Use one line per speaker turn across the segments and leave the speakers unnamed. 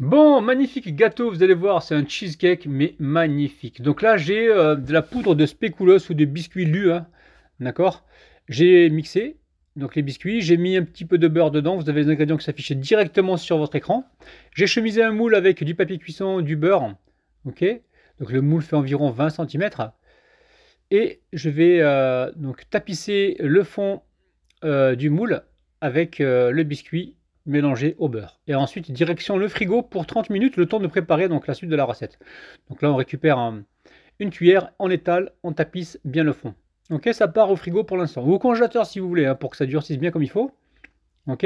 Bon, magnifique gâteau, vous allez voir, c'est un cheesecake, mais magnifique. Donc là, j'ai euh, de la poudre de spéculoos ou de biscuits lus, hein, d'accord J'ai mixé, donc les biscuits, j'ai mis un petit peu de beurre dedans, vous avez les ingrédients qui s'affichent directement sur votre écran. J'ai chemisé un moule avec du papier cuisson, du beurre, ok Donc le moule fait environ 20 cm. Et je vais euh, donc tapisser le fond euh, du moule avec le biscuit Mélanger au beurre. Et ensuite, direction le frigo pour 30 minutes, le temps de préparer donc la suite de la recette. Donc là, on récupère une cuillère, on étale, on tapisse bien le fond. Ok, ça part au frigo pour l'instant. Ou au congélateur si vous voulez, hein, pour que ça durcisse bien comme il faut. Ok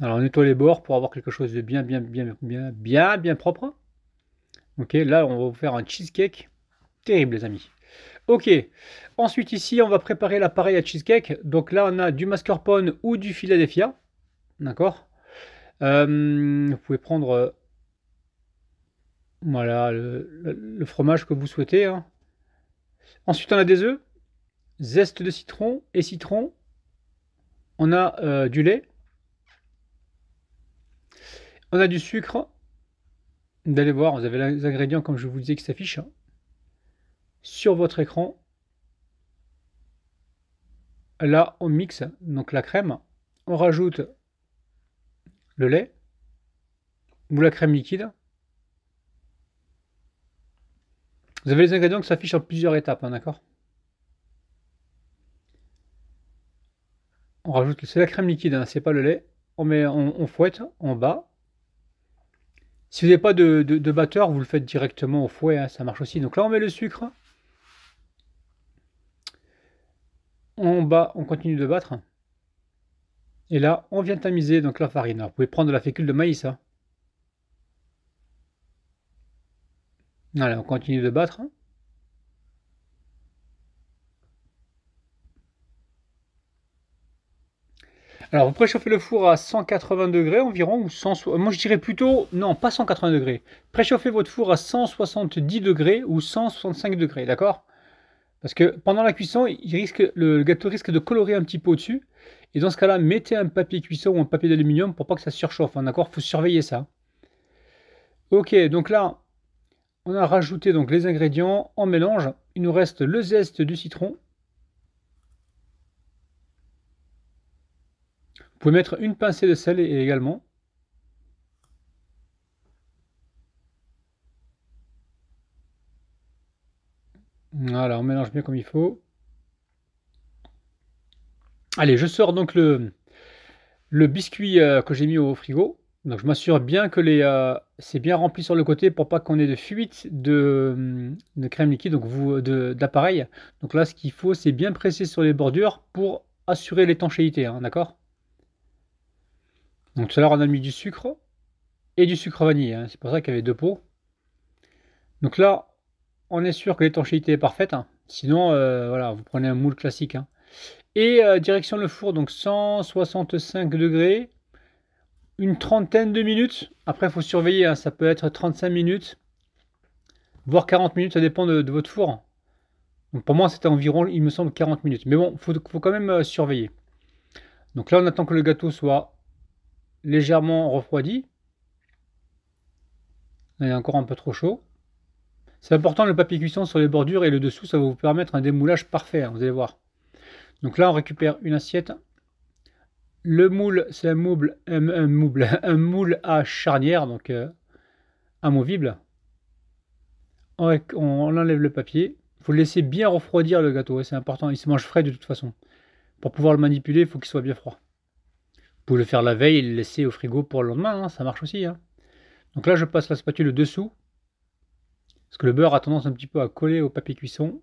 Alors on nettoie les bords pour avoir quelque chose de bien, bien, bien, bien, bien, bien propre. Ok, là on va vous faire un cheesecake terrible les amis. Ok. Ensuite, ici, on va préparer l'appareil à cheesecake. Donc là, on a du mascarpone ou du Philadelphia. D'accord euh, Vous pouvez prendre euh, voilà, le, fromage que vous souhaitez. Hein. Ensuite, on a des œufs, zeste de citron et citron. On a euh, du lait. On a du sucre. D'aller voir, vous avez les ingrédients comme je vous disais qui s'affichent. Hein sur votre écran. Là, on mixe donc la crème, on rajoute le lait ou la crème liquide. Vous avez les ingrédients qui s'affichent en plusieurs étapes, hein, d'accord On rajoute, c'est la crème liquide, hein, c'est pas le lait. On, met, on, fouette en bas. Si vous n'avez pas de, batteur, vous le faites directement au fouet, hein, ça marche aussi. Donc là, on met le sucre. on bat, on continue de battre. Et là, on vient tamiser donc la farine. Alors, vous pouvez prendre de la fécule de maïs. Hein. Voilà, on continue de battre. Alors, vous préchauffez le four à 180 degrés environ, ou 100, moi je dirais plutôt, non, pas 180 degrés. Préchauffez votre four à 170 degrés ou 165 degrés, d'accord parce que pendant la cuisson, le, gâteau risque de colorer un petit peu au-dessus. Et dans ce cas-là, mettez un papier cuisson ou un papier d'aluminium pour pas que ça surchauffe. D'accord Il faut surveiller ça. Ok, donc là, on a rajouté donc les ingrédients en mélange. Il nous reste le zeste du citron. Vous pouvez mettre une pincée de sel également. Voilà, on mélange bien comme il faut. Allez, je sors donc le, le biscuit euh, que j'ai mis au frigo. Donc je m'assure bien que les, euh, c'est bien rempli sur le côté pour pas qu'on ait de fuite de, crème liquide, donc d'appareil. Donc là, ce qu'il faut, c'est bien presser sur les bordures pour assurer l'étanchéité, hein, d'accord Donc cela à l'heure, on a mis du sucre et du sucre vanille. Hein. c'est pour ça qu'il y avait deux pots. Donc là, on est sûr que l'étanchéité est parfaite. Hein. Sinon, euh, voilà, vous prenez un moule classique. Hein. Et euh, direction le four, donc 165 degrés, une trentaine de minutes. Après, il faut surveiller, hein, ça peut être 35 minutes, voire 40 minutes, ça dépend de, votre four. pour moi, c'était environ, il me semble, 40 minutes. Mais bon, il faut, quand même euh, surveiller. Donc là, on attend que le gâteau soit légèrement refroidi. il est encore un peu trop chaud. C'est important le papier cuisson sur les bordures et le dessous, ça va vous permettre un démoulage parfait, hein, vous allez voir. Donc là, on récupère une assiette. Le moule, c'est un moule, un, moule, un moule à charnière, donc euh, amovible. On, enlève le papier. Il faut le laisser bien refroidir le gâteau, hein, c'est important. Il se mange frais de toute façon. Pour pouvoir le manipuler, il faut qu'il soit bien froid. Vous pouvez le faire la veille et le laisser au frigo pour le lendemain, hein, ça marche aussi. Donc là, je passe la spatule dessous parce que le beurre a tendance un petit peu à coller au papier cuisson.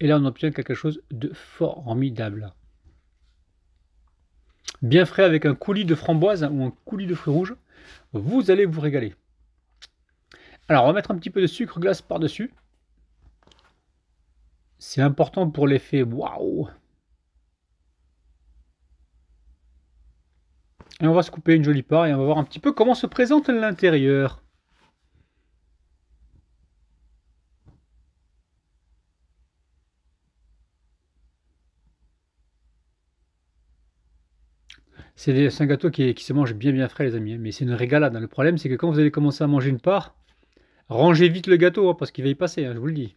Et là, on obtient quelque chose de formidable. Bien frais avec un coulis de framboise ou un coulis de fruits rouges, vous allez vous régaler. Alors, on va mettre un petit peu de sucre glace par-dessus. C'est important pour l'effet waouh. Et on va se couper une jolie part et on va voir un petit peu comment se présente l'intérieur. C'est un gâteau qui, se mange bien bien frais les amis, hein. mais c'est une régalade. Hein. Le problème c'est que quand vous allez commencer à manger une part, rangez vite le gâteau hein, parce qu'il va y passer, je vous le dis.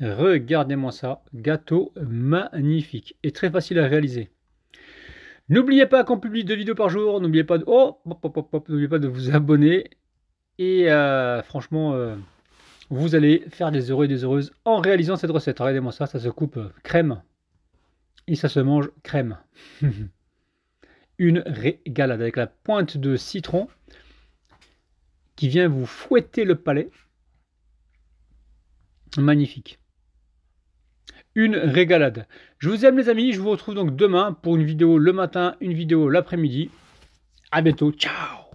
Regardez-moi ça, gâteau magnifique et très facile à réaliser. N'oubliez pas qu'on publie deux vidéos par jour, n'oubliez pas, de... oh, n'oubliez pas de vous abonner. Et euh, franchement, euh, vous allez faire des heureux et des heureuses en réalisant cette recette. Regardez-moi ça, ça se coupe euh, crème et ça se mange crème. une régalade avec la pointe de citron qui vient vous fouetter le palais. Magnifique. Une régalade. Je vous aime les amis, je vous retrouve donc demain pour une vidéo le matin, une vidéo l'après-midi. A bientôt, ciao